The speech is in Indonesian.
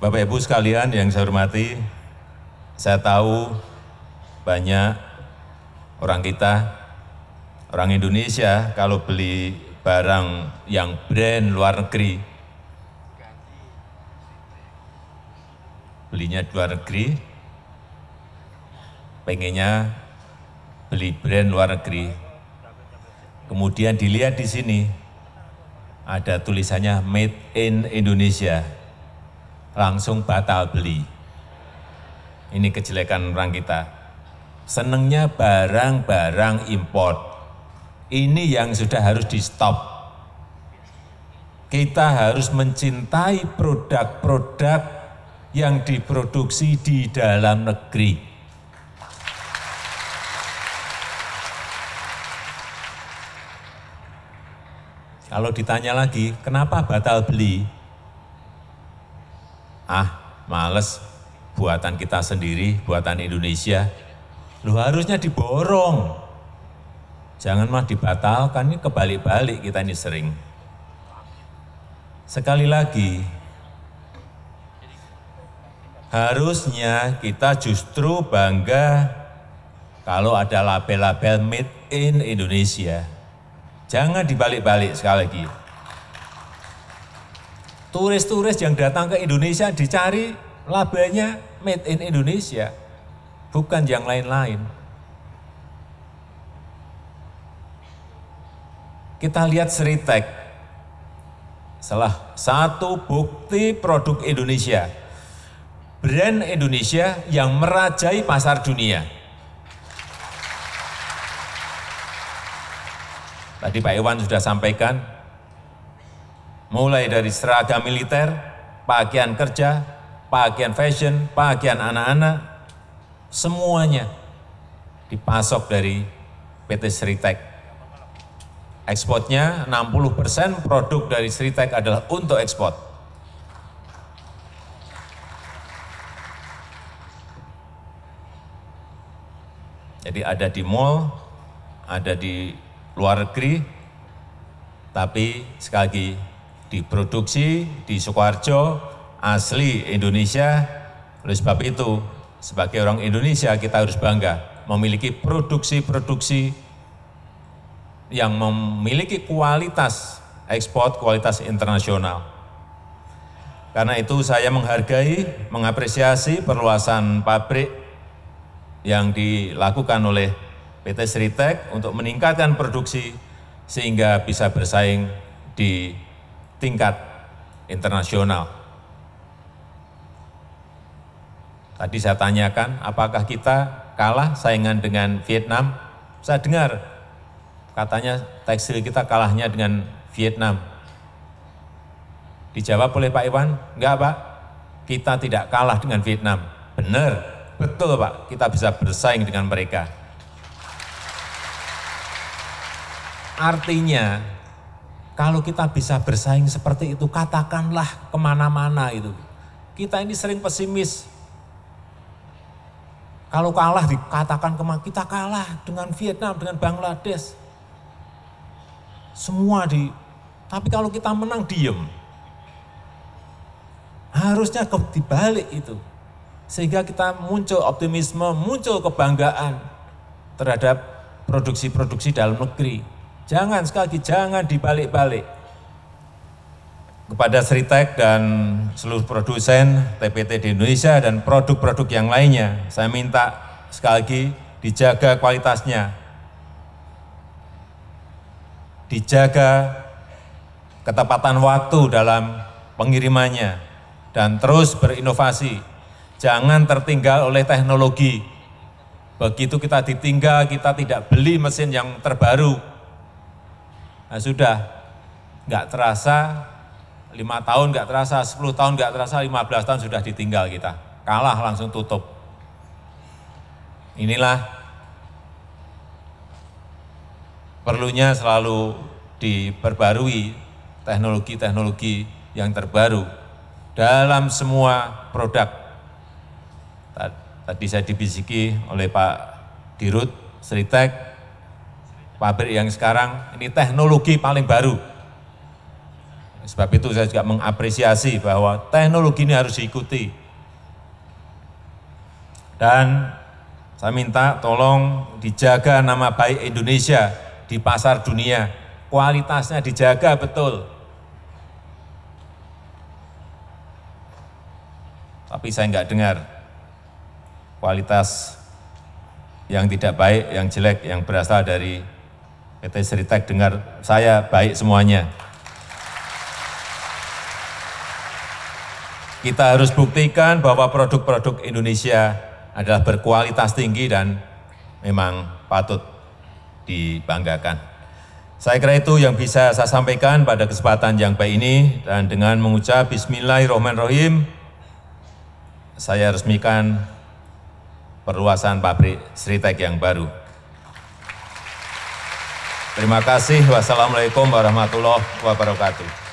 Bapak Ibu sekalian yang saya hormati, saya tahu banyak orang kita, orang Indonesia kalau beli barang yang brand luar negeri belinya luar negeri, pengennya beli brand luar negeri. Kemudian dilihat di sini, ada tulisannya Made in Indonesia. Langsung batal beli. Ini kejelekan orang kita. Senengnya barang-barang import. Ini yang sudah harus di stop. Kita harus mencintai produk-produk yang diproduksi di dalam negeri. Kalau ditanya lagi, kenapa batal beli? Ah, males, buatan kita sendiri, buatan Indonesia. Lu harusnya diborong. Jangan mah dibatalkan, ini kebalik-balik kita ini sering. Sekali lagi, Harusnya kita justru bangga kalau ada label-label made in Indonesia. Jangan dibalik-balik sekali lagi. Turis-turis yang datang ke Indonesia dicari labelnya made in Indonesia, bukan yang lain-lain. Kita lihat Sritek, salah satu bukti produk Indonesia brand Indonesia yang merajai pasar dunia. Tadi Pak Iwan sudah sampaikan, mulai dari seragam militer, pakaian kerja, pakaian fashion, pakaian anak-anak, semuanya dipasok dari PT Sritek. Ekspornya 60% produk dari Sritek adalah untuk ekspor. Jadi ada di mall, ada di luar negeri, tapi sekali lagi diproduksi di Sukoharjo asli Indonesia. Oleh sebab itu, sebagai orang Indonesia kita harus bangga memiliki produksi-produksi yang memiliki kualitas ekspor, kualitas internasional. Karena itu saya menghargai, mengapresiasi perluasan pabrik yang dilakukan oleh PT Sritek untuk meningkatkan produksi sehingga bisa bersaing di tingkat internasional. Tadi saya tanyakan, apakah kita kalah saingan dengan Vietnam? Saya dengar, katanya tekstil kita kalahnya dengan Vietnam. Dijawab oleh Pak Iwan, enggak Pak, kita tidak kalah dengan Vietnam. Benar, betul Pak, kita bisa bersaing dengan mereka. Artinya, kalau kita bisa bersaing seperti itu, katakanlah kemana-mana itu. Kita ini sering pesimis. Kalau kalah dikatakan kemana, kita kalah dengan Vietnam, dengan Bangladesh. Semua di, tapi kalau kita menang diem. Harusnya dibalik itu sehingga kita muncul optimisme, muncul kebanggaan terhadap produksi-produksi dalam negeri. Jangan sekali lagi jangan dibalik-balik. Kepada Sritek dan seluruh produsen TPT di Indonesia dan produk-produk yang lainnya, saya minta sekali lagi dijaga kualitasnya. Dijaga ketepatan waktu dalam pengirimannya dan terus berinovasi Jangan tertinggal oleh teknologi. Begitu kita ditinggal, kita tidak beli mesin yang terbaru. Nah sudah, nggak terasa, lima tahun nggak terasa, 10 tahun nggak terasa, 15 tahun sudah ditinggal kita. Kalah langsung tutup. Inilah perlunya selalu diperbarui teknologi-teknologi yang terbaru dalam semua produk Tadi saya dibisiki oleh Pak Dirut, Seritek, pabrik yang sekarang ini teknologi paling baru. Sebab itu saya juga mengapresiasi bahwa teknologi ini harus diikuti. Dan saya minta tolong dijaga nama baik Indonesia di pasar dunia. Kualitasnya dijaga betul. Tapi saya enggak dengar kualitas yang tidak baik, yang jelek, yang berasal dari PT Seritek dengar saya baik semuanya. Kita harus buktikan bahwa produk-produk Indonesia adalah berkualitas tinggi dan memang patut dibanggakan. Saya kira itu yang bisa saya sampaikan pada kesempatan yang baik ini dan dengan mengucap bismillahirrahmanirrahim saya resmikan perluasan pabrik Sritek yang baru. Terima kasih. Wassalamualaikum warahmatullahi wabarakatuh.